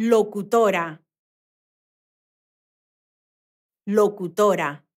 locutora, locutora.